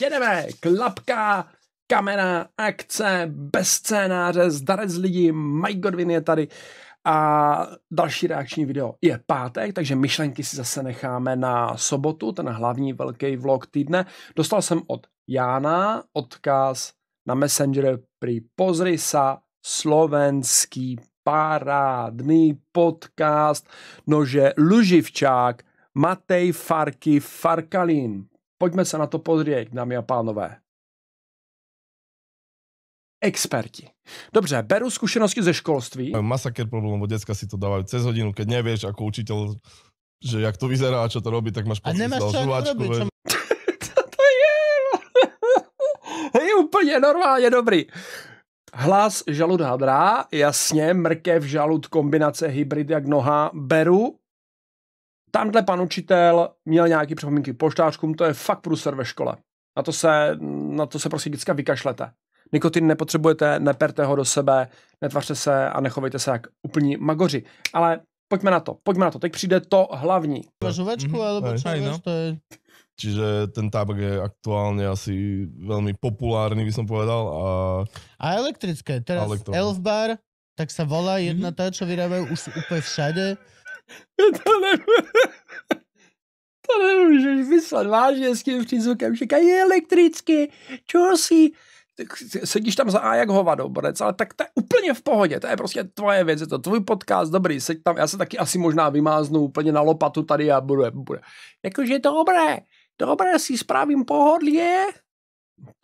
jedeme, klapka, kamera, akce, bez scénáře, zdarec lidi, Mike Godwin je tady a další reakční video je pátek, takže myšlenky si zase necháme na sobotu, ten hlavní velký vlog týdne. Dostal jsem od Jána odkaz na Messenger pri pozri sa slovenský parádný podcast, nože Luživčák, Matej Farky Farkalin. Pojďme se na to podřídit, dámy a pánové. Experti. Dobře, beru zkušenosti ze školství. Majú masaker problém, bo děcka si to dávají. cez hodinu, keď nevíš, jako učitel, že jak to vyzerá a co to robí, tak máš pocit, že to, to je? je úplně normálně dobrý. Hlas, žalud, hadrá, jasně, mrkev, žalud, kombinace hybrid jak noha, beru, Tamhle pan učitel měl nějaký připomínky poštářkům, to je fakt průser ve škole. Na to se, na to se prostě vždycky vykašlete. Nikotin nepotřebujete, neperte ho do sebe, netvařte se a nechovejte se jak úplní magoři. Ale pojďme na to, pojďme na to, teď přijde to hlavní. Mažovečku, mm-hmm. alebo čo no. to je... Čiže ten tábak je aktuálně asi velmi populární, by som povedal. A, a elektrické, teraz Elfbar, tak se volá jedna mm-hmm. tá, čo už úplně všade. to nebude. To nemůžeš vyslat vážně s tím přízvukem. Říká, je čo si Sedíš tam za A jak hovado, borec, ale tak to je úplně v pohodě, to je prostě tvoje věc, je to tvůj podcast, dobrý, seď tam, já se taky asi možná vymáznu úplně na lopatu tady a budu, bude. Jakože dobré, dobré, si spravím pohodlě.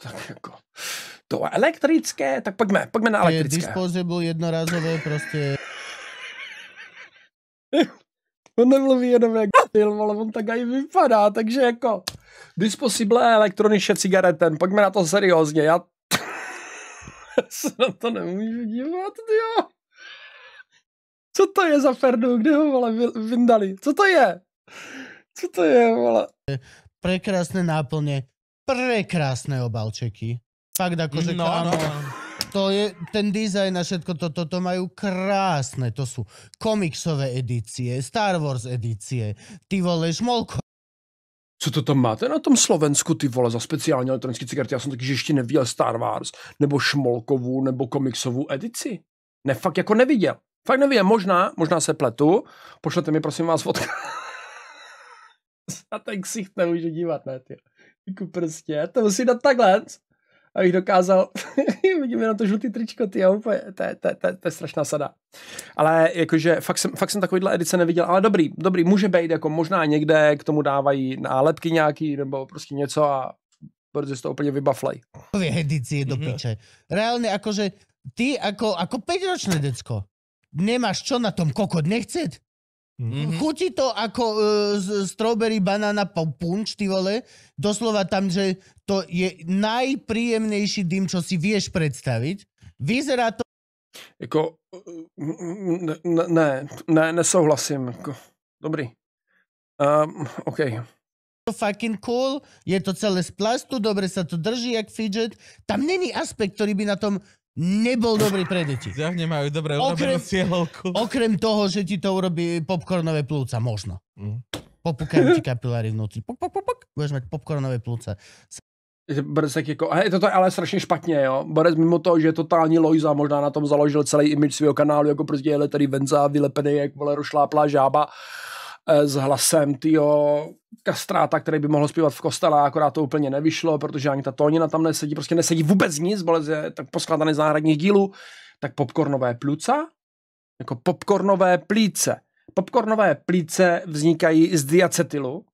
Tak jako, to elektrické, tak pojďme, pojďme na elektrické. Je disposable jednorázové prostě on nemluví jenom jak styl, ale on tak i vypadá, takže jako disposible elektroniše cigareten, pojďme na to seriózně, já se na to nemůžu dívat, jo. Co to je za ferdu, kde ho vole vyndali, co to je? Co to je, vole? Prekrásné náplně, prekrásné obalčeky. Fakt akože no, kámo. No. no to je ten design a všetko toto, to majú krásne, to sú komiksové edície, Star Wars edície, ty vole, šmolko. Co to tam máte na tom Slovensku, ty vole, za speciální elektronické cigarety? Já jsem taky, že ještě neviděl Star Wars, nebo šmolkovou, nebo komiksovou edici. Ne, fakt jako neviděl. Fakt nevím, možná, možná se pletu. Pošlete mi prosím vás fotka. Na ten ksicht nemůžu dívat, ne, ty. Jako prostě, to musí dát takhle abych dokázal, vidíme na to žlutý tričko, ty to úplně, to, to, to, to je strašná sada. Ale jakože fakt jsem, fakt jsem takovýhle edice neviděl, ale dobrý, dobrý, může být, jako možná někde k tomu dávají nálepky nějaký, nebo prostě něco a protože to úplně vybaflej. Edici je do mhm. piče. Reálně, jakože ty, jako, jako pětročné ročné decko, nemáš čo na tom kokot nechcet? Mhm. Mm-hmm. Chutí to ako uh, strawberry banana punch, ty vole. Doslova tam, že to je najpríjemnejší dym, čo si vieš predstaviť. Vyzerá to... Jako, ne, ne, ne nesouhlasím. Jako, dobrý. Um, OK. To fucking cool, je to celé z plastu, dobre sa to drží jak fidget. Tam není aspekt, ktorý by na tom nebol dobrý pre deti. Zjavne majú dobré okrem, cieľovku. Okrem toho, že ti to urobí popcornové plúca, možno. Mm. Popukajú ti kapiláry vnútri. Pok, pok, pok, pok. Budeš mať popcornové plúca. Brzek jako, hej, to je ale strašně špatně, jo. Borec mimo toho, že je totální Lojza, možná na tom založil celý image svého kanálu, jako prostě je tady venza, vylepený, jak vole rošláplá žába. Eh, s hlasem tyho kastráta, který by mohl zpívat v kostele, akorát to úplně nevyšlo, protože ani ta tónina tam nesedí, prostě nesedí vůbec nic, bolez je tak poskladaný z náhradních dílů, tak popcornové pluca, jako popcornové plíce. Popcornové plíce vznikají z diacetylu,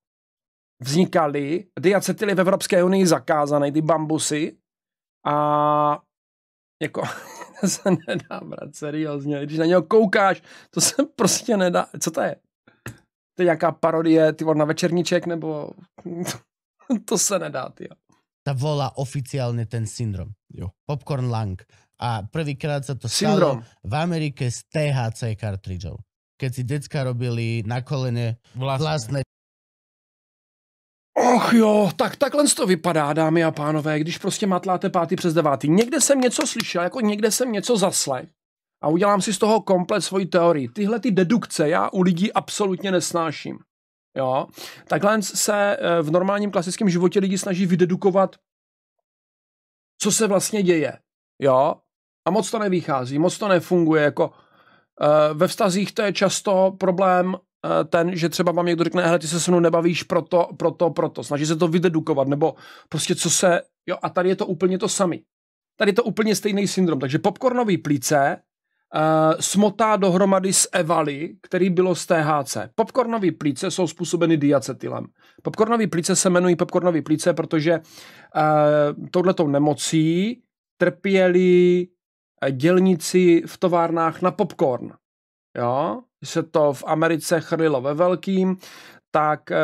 vznikaly, diacetyl je v Evropské unii zakázaný, ty bambusy, a jako se nedá brát seriózně, když na něho koukáš, to se prostě nedá, co to je? to je nějaká parodie, ty na večerníček, nebo to se nedá, ty. Ta volá oficiálně ten syndrom. Jo. Popcorn lung A prvýkrát se to syndrom. stalo v Amerike s THC kartridžou. Keď si decka robili na kolene vlastné. vlastné Och jo, tak takhle to vypadá, dámy a pánové, když prostě matláte pátý přes devátý. Někde jsem něco slyšel, jako někde jsem něco zaslech a udělám si z toho komplet svoji teorii. Tyhle ty dedukce já u lidí absolutně nesnáším. Jo? Takhle se eh, v normálním klasickém životě lidi snaží vydedukovat, co se vlastně děje. Jo? A moc to nevychází, moc to nefunguje. Jako, eh, ve vztazích to je často problém eh, ten, že třeba vám někdo řekne, hele, ty se se mnou nebavíš proto, proto, proto. Snaží se to vydedukovat, nebo prostě co se, jo, a tady je to úplně to samý. Tady je to úplně stejný syndrom. Takže popcornový plíce Eh, smotá dohromady s evaly, který bylo z THC. Popcornové plíce jsou způsobeny diacetylem. Popcornové plíce se jmenují popcornové plíce, protože uh, touhletou nemocí trpěli eh, dělníci v továrnách na popcorn. Jo? Se to v Americe chrlilo ve velkým, tak eh,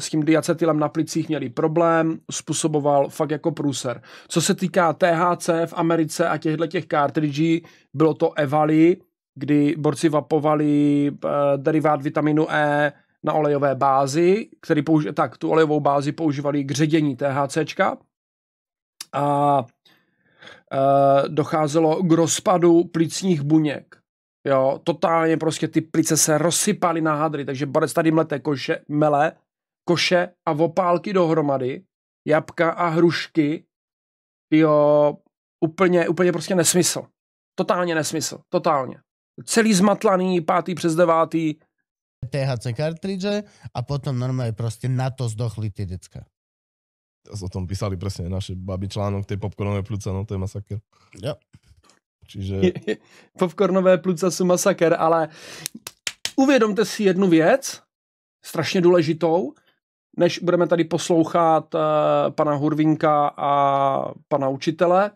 s tím diacetylem na plicích měli problém, způsoboval fakt jako průser. Co se týká THC v Americe a těchto těch kartridží, bylo to Evali, kdy borci vapovali eh, derivát vitaminu E na olejové bázi, který použi- tak tu olejovou bázi používali k ředění THCčka a eh, docházelo k rozpadu plicních buněk. Jo, totálně prostě ty plice se rozsypaly na hadry, takže barec tady mlete koše, mele, koše a opálky dohromady, jabka a hrušky, jo, úplně, úplně prostě nesmysl. Totálně nesmysl, totálně. Celý zmatlaný, pátý přes devátý. THC kartridže a potom normálně prostě na to zdochli ty děcka. O tom písali přesně naše babi článok, ty popcornové pluce, no to je masakr. Jo. Čiže... Popcornové pluca jsou masaker, ale uvědomte si jednu věc, strašně důležitou, než budeme tady poslouchat uh, pana Hurvinka a pana učitele,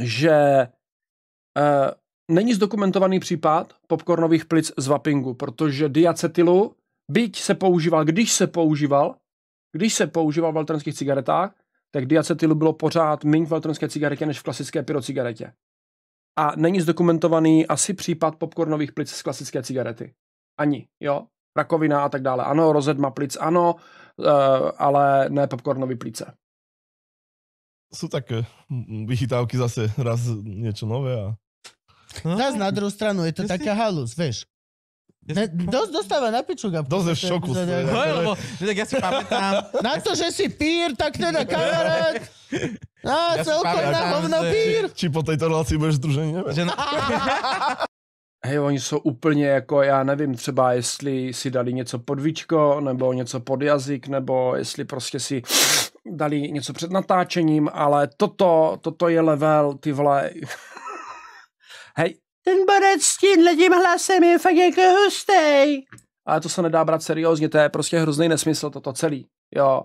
že uh, není zdokumentovaný případ popcornových plic z vapingu, protože diacetylu, byť se používal, když se používal, když se používal v alternských cigaretách, tak diacetylu bylo pořád méně v alternské cigaretě než v klasické pyrocigaretě a není zdokumentovaný asi případ popcornových plic z klasické cigarety. Ani, jo? Rakovina a tak dále. Ano, rozedma plic, ano, eh, ale ne popcornové plice. Jsou také eh, vychytávky zase raz něco nové a... Zas na druhou stranu je to taká halus, víš? Ne, dosť dostáva na piču Gabko. Dosť je v šoku. No, lebo, tak ja si pamätám. Na to, že si pír, tak teda kamarát. No, ja celkom na hovno pír. Či, či po tejto relaci budeš združený, neviem. Hej, oni jsou úplně jako, já nevím, třeba jestli si dali něco pod víčko, nebo něco pod jazyk, nebo jestli prostě si dali něco před natáčením, ale toto, toto je level, ty vole. Hej, ten barec s tím hlasem je fakt jako hustej. Ale to se nedá brát seriózně, to je prostě hrozný nesmysl toto celý, jo.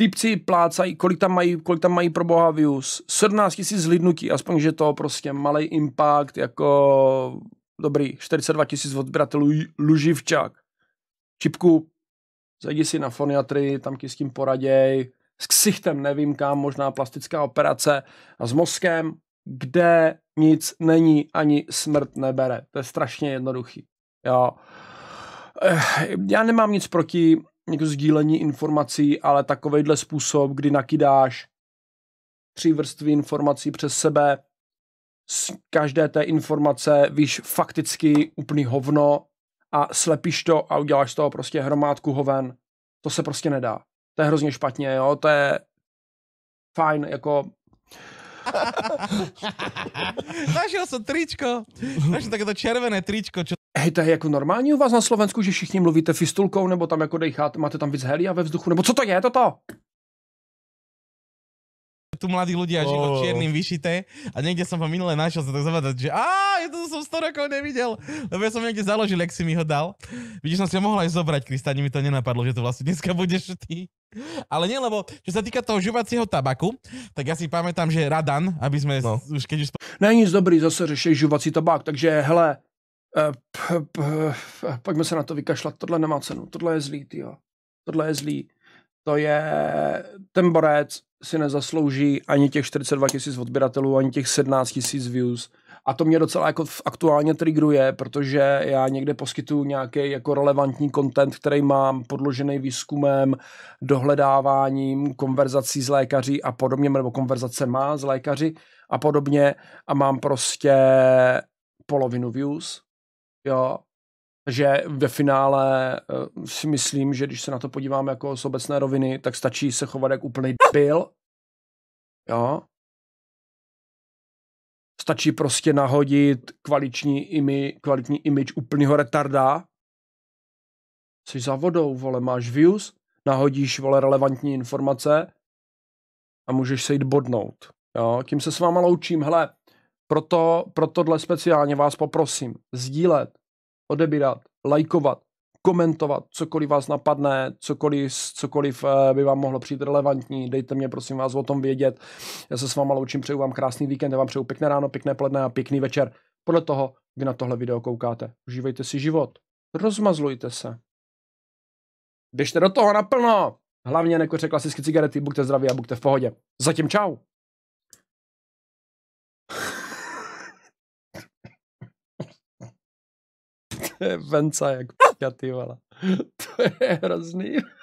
Typci plácají, kolik tam mají, kolik tam mají pro boha views. 17 000 zlidnutí, aspoň, že to prostě malý impact, jako dobrý, 42 000 odběratelů Luživčák. Čipku, zajdi si na foniatry, tam ti s tím poraděj. S ksichtem nevím kam, možná plastická operace. A s mozkem, kde nic není ani smrt nebere. To je strašně jednoduchý. Jo. Eh, já nemám nic proti někdo jako sdílení informací, ale takovejhle způsob, kdy nakydáš tři vrstvy informací přes sebe, z každé té informace víš fakticky úplný hovno a slepíš to a uděláš z toho prostě hromádku hoven. To se prostě nedá. To je hrozně špatně, jo, to je fajn, jako Našel jsem tričko. Našiel takéto červené tričko, čo Hej, to je jako normální u vás na Slovensku, že všichni mluvíte fistulkou, nebo tam jako dejchat, máte tam víc helia ve vzduchu, nebo co to je toto? tu mladí ľudia oh. žilo čiernym vyšité a niekde som ho minule našiel, sa tak zavadať, že aaa, ja to som 100 rokov nevidel, lebo ja som niekde založil, ak si mi ho dal. Vidíš, som si ho mohol aj zobrať, Krista, ani mi to nenapadlo, že to vlastne dneska budeš ty. Ale nie, lebo čo sa týka toho žuvacieho tabaku, tak ja si pamätám, že Radan, aby sme no. už keď už... Není dobrý zase řešit žuvací tabák, takže hele, eh, pojďme se na to vykašľať, tohle nemá cenu, tohle je zlý, tyjo. Tohle je zlý to je, ten borec si nezaslouží ani těch 42 tisíc odběratelů, ani těch 17 tisíc views. A to mě docela jako aktuálně trigruje, protože já někde poskytuju nějaký jako relevantní content, který mám podložený výzkumem, dohledáváním, konverzací s lékaři a podobně, nebo konverzace má s lékaři a podobně a mám prostě polovinu views, jo, že ve finále eh, si myslím, že když se na to podíváme jako z obecné roviny, tak stačí se chovat jak úplný pil. Jo. Stačí prostě nahodit kvalitní, imi, kvalitní image úplného retarda. Jsi za vodou, vole, máš views, nahodíš, vole, relevantní informace a můžeš se jít bodnout. Jo, tím se s váma loučím. Hele, proto, proto tohle speciálně vás poprosím sdílet, odebírat, lajkovat, komentovat, cokoliv vás napadne, cokoliv, cokoliv eh, by vám mohlo přijít relevantní, dejte mě prosím vás o tom vědět. Já se s váma loučím, přeju vám krásný víkend, já vám přeju pěkné ráno, pěkné poledne a pěkný večer. Podle toho, kdy na tohle video koukáte. Užívejte si život. Rozmazlujte se. Běžte do toho naplno. Hlavně nekoře klasické cigarety, buďte zdraví a buďte v pohodě. Zatím čau. Vence jak p***a, ty vole. To je hrozný.